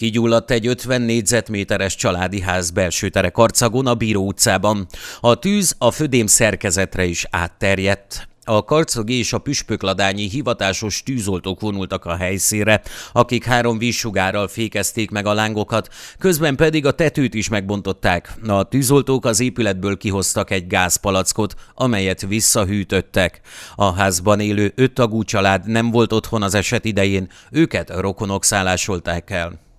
Kigyulladt egy 50 négyzetméteres családi ház belső tere karcagon a Bíró utcában. A tűz a födém szerkezetre is átterjedt. A karcogi és a püspökladányi hivatásos tűzoltók vonultak a helyszínre, akik három vízsugárral fékezték meg a lángokat, közben pedig a tetőt is megbontották. A tűzoltók az épületből kihoztak egy gázpalackot, amelyet visszahűtöttek. A házban élő öttagú család nem volt otthon az eset idején, őket rokonok szállásolták el.